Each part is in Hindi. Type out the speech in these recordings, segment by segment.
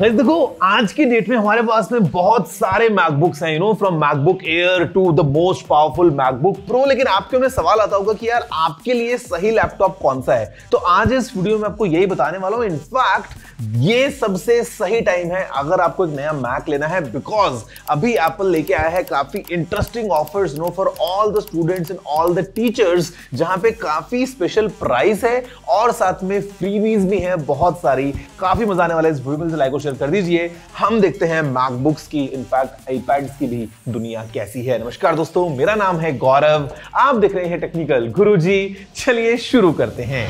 गाइस देखो आज की डेट में हमारे पास में बहुत सारे मैकबुक्स हैं you know from MacBook Air to the most powerful MacBook Pro लेकिन आपके उन्हें सवाल आता होगा कि यार आपके लिए सही लैपटॉप कौन सा है तो आज इस वीडियो में आपको यही बताने वाला हूं इनफैक्ट ये सबसे सही टाइम है अगर आपको एक नया मैक लेना है बिकॉज अभी एप्पल लेके आया है काफी interesting offers no for all the students and all the teachers जहां पे काफी स्पेशल प्राइस है और साथ में फ्रीबीज भी है बहुत सारी काफी मजा आने वाला है इस वीडियो में लाइक तो और शेयर कर दीजिए हम देखते हैं मैकबुक्स की इनफैक्ट आईपैड की भी दुनिया कैसी है नमस्कार दोस्तों मेरा नाम है गौरव आप देख रहे हैं टेक्निकल गुरु चलिए शुरू करते हैं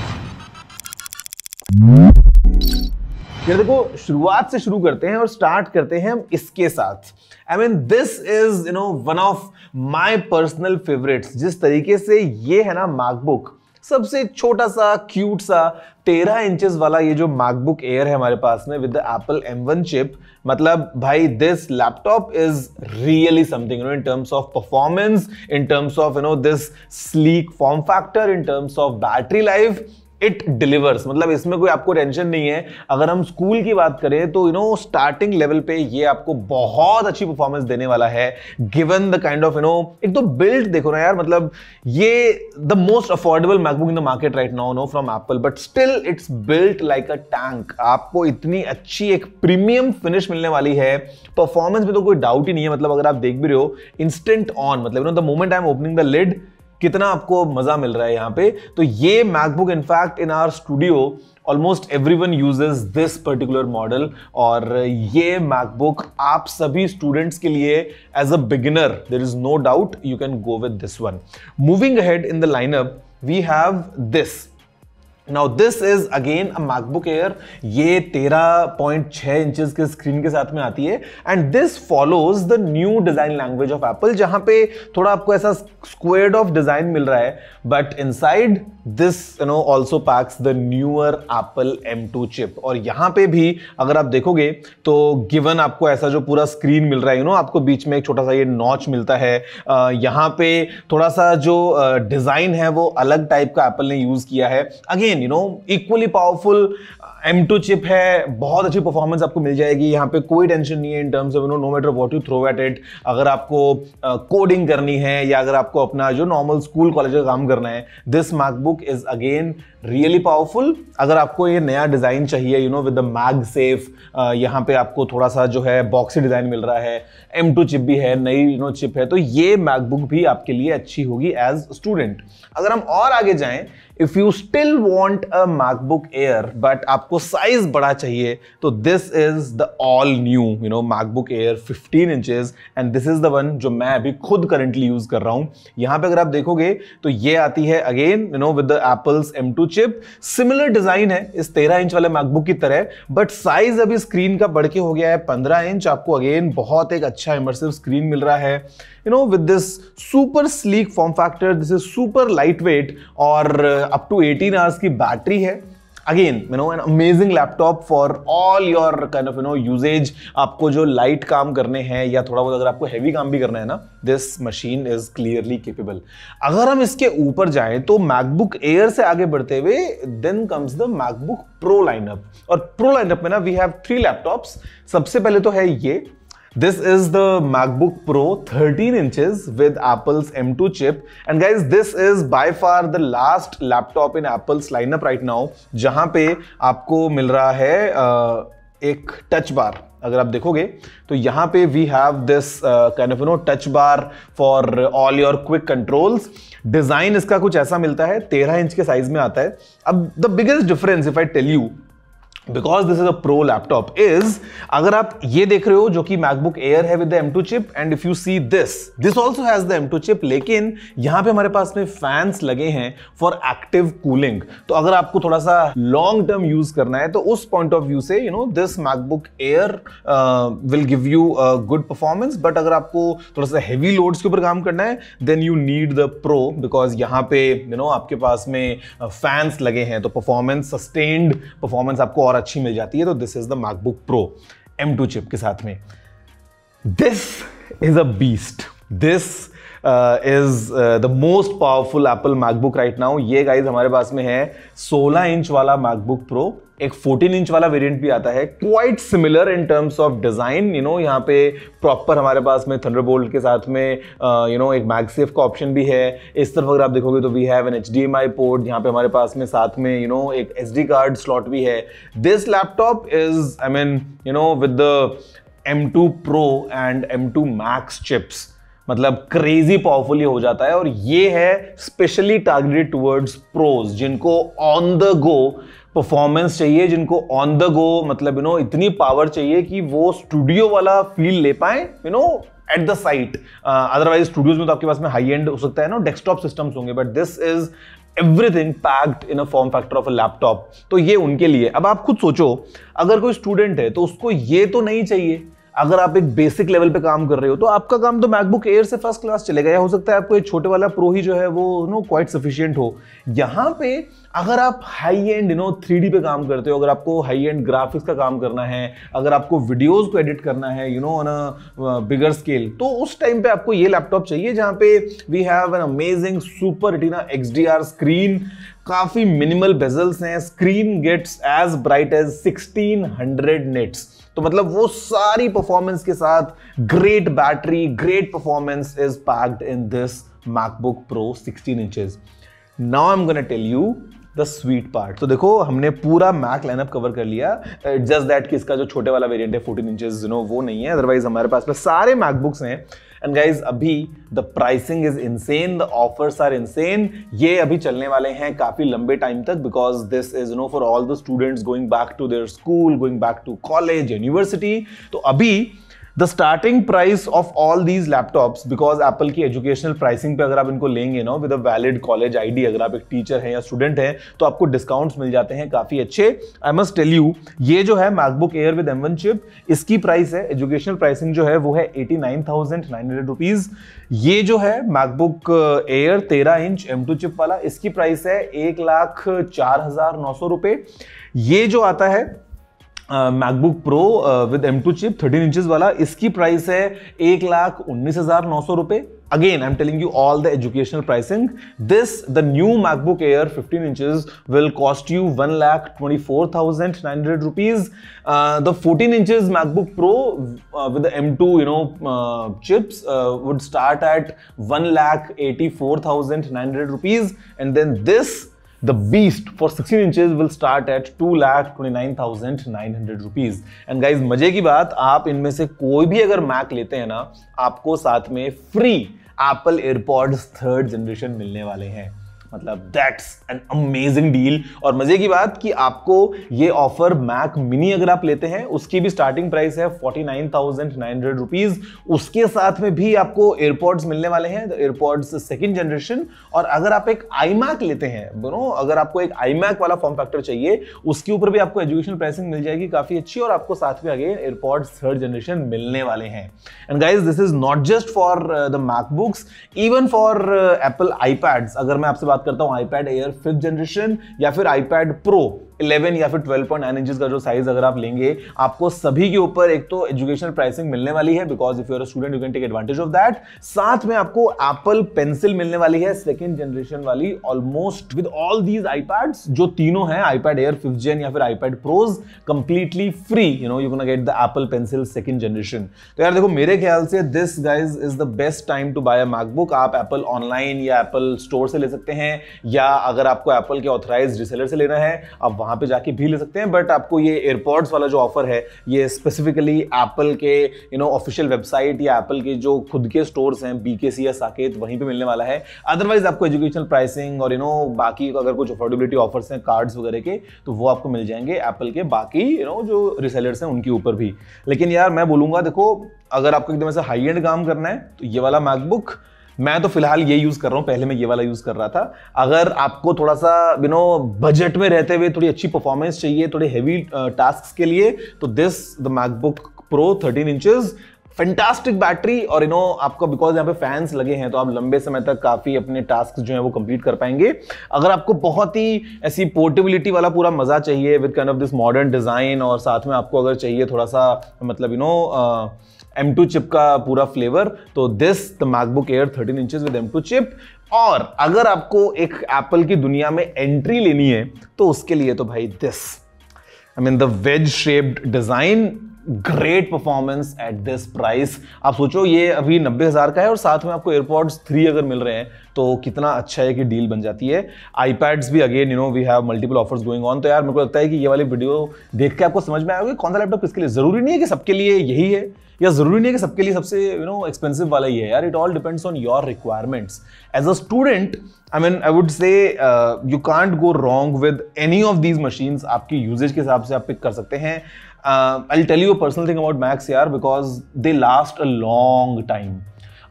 यार देखो शुरुआत से शुरू करते हैं और स्टार्ट करते हैं हम इसके साथ I mean this is you know one of my personal favourites जिस तरीके से ये है ना मैकबुक सबसे छोटा सा क्यूट सा तेरह इंचेस वाला ये जो मैकबुक एयर है हमारे पास में with Apple M one chip मतलब भाई this laptop is really something you know in terms of performance in terms of you know this sleek form factor in terms of battery life it delivers मतलब इसमें कोई आपको टेंशन नहीं है अगर हम स्कूल की बात करें तो यू नो स्टार्टिंग लेवल पे ये आपको बहुत अच्छी परफॉर्मेंस देने वाला है given the kind of you know एक तो बिल्ड देखो ना यार मतलब ये the most affordable MacBook in the market right now no from Apple but still it's built like a tank आपको इतनी अच्छी एक प्रीमियम फिनिश मिलने वाली है परफॉर्मेंस में तो कोई डाउट ही नहीं है मतलब अगर आप देख भी रहे हो इंस्टेंट ऑन मतलब you know the moment I am opening the lid कितना आपको मजा मिल रहा है यहाँ पे तो ये MacBook in fact in R studio almost everyone uses this particular model और ये मैकबुक आप सभी स्टूडेंट्स के लिए as a beginner there is no doubt you can go with this one moving head in the lineup we have this now this is again a MacBook Air ये 13.6 इंचेस के स्क्रीन के साथ में आती है and this follows the new design language of Apple जहां पे थोड़ा आपको ऐसा स्क्वेड ऑफ डिजाइन मिल रहा है but side this you know also packs the newer Apple two chip और यहां पे भी अगर आप देखोगे तो गिवन आपको ऐसा जो पूरा स्क्रीन मिल रहा है यू you नो know, आपको बीच में एक छोटा सा ये नॉच मिलता है uh, यहाँ पे थोड़ा सा जो डिजाइन uh, है वो अलग टाइप का एप्पल ने यूज किया है again again you know equally powerful M two chip है बहुत अच्छी परफॉर्मेंस आपको मिल जाएगी यहाँ पे कोई टेंशन नहीं है in terms of you know no matter what you throw at it अगर आपको कोडिंग uh, करनी है या अगर आपको अपना जो नॉर्मल स्कूल कॉलेज का काम करना है this MacBook is again really powerful अगर आपको ये नया डिज़ाइन चाहिए you know with the MagSafe यहाँ पे आपको थोड़ा सा जो है बॉक्सी डिज़ाइन मिल रहा है एम टू चिप भी है नई यू नो चिप है तो ये मैकबुक भी आपके लिए अच्छी होगी एज स्टूडेंट अगर हम और आगे जाएं if you still want a MacBook Air but आपको साइज बड़ा चाहिए तो this is the all new you know MacBook Air 15 inches and this is the one जो मैं अभी खुद करंटली यूज कर रहा हूँ यहां पे अगर आप देखोगे तो ये आती है again you know with the Apple's M two chip similar design है इस 13 इंच वाले मैकबुक की तरह बट साइज अभी स्क्रीन का बढ़ के हो गया है 15 इंच आपको अगेन बहुत एक अच्छा इमर्सिव स्क्रीन मिल रहा है you know with this super sleek form factor this is super lightweight और अप टू 18 आवर्स की बैटरी है again you know an amazing laptop for all your kind of you know uses आपको जो लाइट काम करने हैं या थोड़ा बहुत अगर आपको हैवी काम भी करना है ना this machine is clearly capable अगर हम इसके ऊपर जाएं तो मैकबुक एयर से आगे बढ़ते हुए then comes the MacBook Pro lineup और प्रो लाइनअप में ना वी हैव थ्री लैपटॉप्स सबसे पहले तो है ये This is the MacBook Pro 13 inches with Apple's M2 chip and guys this is by far the last laptop in Apple's lineup right now जहां पे आपको मिल रहा है uh, एक टच बार अगर आप देखोगे तो यहां पे we have this kind of you know touch bar for all your quick controls design इसका कुछ ऐसा मिलता है तेरह इंच के साइज में आता है अब the biggest difference if I tell you because this is a pro laptop is अगर आप ये देख रहे हो जो कि मैकबुक एयर है with the M two chip and if you see this this also has the M two chip लेकिन यहां पर हमारे पास में फैंस लगे हैं फॉर एक्टिव कूलिंग तो अगर आपको थोड़ा सा लॉन्ग टर्म यूज करना है तो उस पॉइंट ऑफ व्यू से you know this MacBook Air will give you good performance but अगर आपको थोड़ा सा हैवी लोड्स के ऊपर काम करना है then you need the pro because यहाँ पे यू you नो know, आपके पास में फैंस uh, लगे हैं तो परफॉर्मेंस सस्टेन्ड परफॉर्मेंस आपको और और अच्छी मिल जाती है तो this is the MacBook Pro M two chip के साथ में this is a beast this is the most powerful Apple MacBook right now ये गाइज हमारे पास में है 16 इंच वाला मैकबुक प्रो एक 14 इंच वाला वेरिएंट भी आता है quite similar in terms of design you know यहाँ पे प्रॉपर हमारे पास में थंडरबोल्ट के साथ में you uh, know you know, एक मैगसेफ का ऑप्शन भी है इस तरफ अगर आप देखोगे तो we have an H D M I port यहाँ पे हमारे पास में साथ में यू you नो know, एक एस डी कार्ड स्लॉट भी है this laptop is I mean you know with the M two pro and M two max chips मतलब क्रेजी पावरफुल हो जाता है और ये है स्पेशली टारगेटेड टूवर्ड्स प्रोज जिनको ऑन द गो परफॉर्मेंस चाहिए जिनको ऑन द गो मतलब यू नो इतनी पावर चाहिए कि वो स्टूडियो वाला फील ले पाए you know at the site otherwise studios में तो आपके पास में हाई एंड हो सकता है ना डेस्कटॉप सिस्टम्स होंगे but this is everything packed in a form factor of a laptop तो ये उनके लिए अब आप खुद सोचो अगर कोई स्टूडेंट है तो उसको ये तो नहीं चाहिए अगर आप एक बेसिक लेवल पे काम कर रहे हो तो आपका काम तो मैकबुक एयर से फर्स्ट क्लास चलेगा या हो सकता है आपको एक छोटे वाला प्रो ही जो है वो नो क्वाइट सफिशियंट हो यहाँ पे अगर आप high end you know three पे काम करते हो अगर आपको हाई एंड ग्राफिक्स का काम करना है अगर आपको वीडियोज को एडिट करना है you know on bigger scale तो उस टाइम पे आपको ये लैपटॉप चाहिए जहाँ पे we have an amazing super Retina X screen काफी मिनिमल बेजल्स हैं screen gets as bright as 1600 nits तो मतलब वो सारी परफॉर्मेंस के साथ great battery great performance is packed in this MacBook Pro 16 inches now I am gonna tell you the sweet part तो देखो हमने पूरा मैक लाइनअप कवर कर लिया जस्ट uh, दैट कि इसका जो छोटे वाला वेरिएंट है 14 इंचेस यू नो वो नहीं है अदरवाइज हमारे पास पे सारे मैकबुक्स हैं एंड गाइज अभी the pricing is insane the offers are insane ये अभी चलने वाले हैं काफ़ी लंबे टाइम तक because this is no for all the students going back to their school going back to college university तो अभी the starting price of all these laptops because Apple की एजुकेशनल प्राइसिंग पे अगर आप इनको लेंगे ना with a valid college ID अगर आप एक टीचर हैं या स्टूडेंट हैं तो आपको डिस्काउंट्स मिल जाते हैं काफी अच्छे आई मस्ट टेल यू ये जो है MacBook Air with M one chip इसकी प्राइस है एजुकेशनल प्राइसिंग जो है वो है eighty nine thousand nine hundred rupees ये जो है मैकबुक एयर तेरह इंच एम टू चिप वाला इसकी प्राइस है एक लाख चार हजार नौ सौ रुपये ये जो आता है MacBook Pro with M two chip thirteen inches वाला इसकी प्राइस है एक लाख उन्नीस हजार नौ सौ रुपए again I am telling you all the educational pricing this the new MacBook Air fifteen inch will cost you one lakh twenty four thousand nine hundred rupees the fourteen inches MacBook Pro with M two you know chips would start at one lakh eighty four thousand nine hundred rupees and then this The Beast for 16 inches will start at hundred rupees. And guys, मजे की बात आप इनमें से कोई भी अगर मैक लेते हैं ना आपको साथ में free Apple AirPods third generation मिलने वाले हैं मतलब दैट्स एन अमेजिंग डील और मजे की बात कि आपको ये ऑफर मैक मिनी अगर आप लेते हैं उसकी भी स्टार्टिंग प्राइस है forty nine thousand nine hundred rupees उसके साथ में भी आपको एयरपोर्ट्स मिलने वाले हैं एयरपोर्ट्स सेकेंड जनरेशन और अगर आप एक आई मैक लेते हैं बोलो अगर आपको एक आई मैक वाला फॉर्म फैक्टर चाहिए उसके ऊपर भी आपको एजुकेशन प्राइसिंग मिल जाएगी काफी अच्छी और आपको साथ में आगे एयरपोर्ट्स थर्ड जनरेशन मिलने वाले हैं and guys this is not just for the MacBooks even for Apple iPads अगर मैं आपसे बात बात करता हूं आईपैड एयर फिफ्थ जनरेशन या फिर आईपैड प्रो 11 या फिर 12 पॉइंट नाइन इंचज का जो साइज अगर आप लेंगे आपको सभी के ऊपर एक तो एजुकेशनल प्राइसिंग मिलने वाली है because if you're student you can take advantage of that साथ में आपको एप्पल पेंसिल मिलने वाली है सेकेंड जनरेशन वाली almost with all these iPads जो तीनों हैं आईपैड एयर फिफ्थ जेन या फिर iPad Pros completely free you know you can get the Apple Pencil second generation तो यार देखो मेरे ख्याल से this guys is the best time to buy a MacBook आप एप्पल ऑनलाइन या एप्पल स्टोर से ले सकते हैं या अगर आपको एप्पल के ऑथराइज रिसेलर से लेना है आप वहां पे जाके भी ले सकते हैं बट आपको ये एयरपोर्ट्स वाला जो ऑफर है ये स्पेसिफिकली एप्पल के यू नो ऑफिशियल वेबसाइट या एप्पल के जो खुद के स्टोर्स हैं बीके सी या साकेत वहीं पर मिलने वाला है अदरवाइज आपको एजुकेशनल प्राइसिंग और यू नो बाकी अगर कुछ अफोर्डेबिलिटी ऑफर्स हैं कार्ड्स वगैरह के तो वो आपको मिल जाएंगे एप्पल के बाकी यू नो जो रिसेलर्स हैं उनके ऊपर भी लेकिन यार मैं बोलूंगा देखो अगर आपको एकदम ऐसा हाई एंड काम करना है तो ये वाला मैकबुक मैं तो फिलहाल ये यूज़ कर रहा हूँ पहले मैं ये वाला यूज़ कर रहा था अगर आपको थोड़ा सा यू नो बजट में रहते हुए थोड़ी अच्छी परफॉर्मेंस चाहिए थोड़े हैवी टास्क के लिए तो this the MacBook Pro thirteen inches fantastic battery और यू नो आपको बिकॉज यहाँ पे फैंस लगे हैं तो आप लंबे समय तक काफ़ी अपने टास्क जो है वो कंप्लीट कर पाएंगे अगर आपको बहुत ही ऐसी पोर्टेबिलिटी वाला पूरा मज़ा चाहिए with kind of this modern design और साथ में आपको अगर चाहिए थोड़ा सा मतलब you know M two chip का पूरा फ्लेवर तो this the MacBook Air thirteen inches with M two chip और अगर आपको एक एप्पल की दुनिया में एंट्री लेनी है तो उसके लिए तो भाई this I mean the wedge shaped design great performance at this price आप सोचो ये अभी नब्बे हज़ार का है और साथ में आपको एयरपॉड्स थ्री अगर मिल रहे हैं तो कितना अच्छा है कि डील बन जाती है आईपैड्स भी again you know we have multiple offers going on तो यार मेरे को लगता है कि ये वाली वीडियो देख के आपको समझ में आएगा कि कौन सा लैपटॉप किसके लिए ज़रूरी नहीं है कि सबके लिए यही है या ज़रूरी नहीं है कि सबके लिए सबसे यू नो एक्सपेंसिव वाला ही है यार it all depends on your requirements as a student I mean I would say you can't go wrong with any of these machines आपकी यूजेज के हिसाब से आप पिक कर सकते हैं I tell you personal thing about Macs यार because they last a long time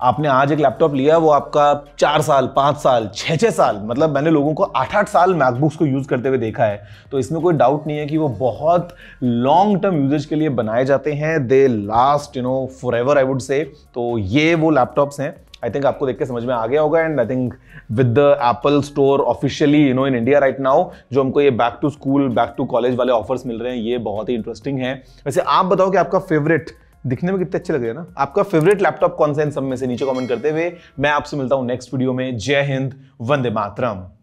आपने आज एक लैपटॉप लिया वो आपका चार साल पाँच साल छः छः साल मतलब मैंने लोगों को आठ आठ साल मैकबुक्स को यूज़ करते हुए देखा है तो इसमें कोई डाउट नहीं है कि वो बहुत लॉन्ग टर्म यूजेज के लिए बनाए जाते हैं they last you know forever I would say तो ये वो लैपटॉप्स हैं आई थिंक आपको देख के समझ में आ गया होगा and I think with the Apple store officially you know in India right now जो हमको ये back to school back to college वाले ऑफर्स मिल रहे हैं ये बहुत ही इंटरेस्टिंग है वैसे आप बताओ कि आपका फेवरेट दिखने में कितने अच्छे लग रहे हैं ना आपका फेवरेट लैपटॉप कौन सा इन सब में से नीचे कमेंट करते हुए मैं आपसे मिलता हूँ नेक्स्ट वीडियो में जय हिंद वंदे मातरम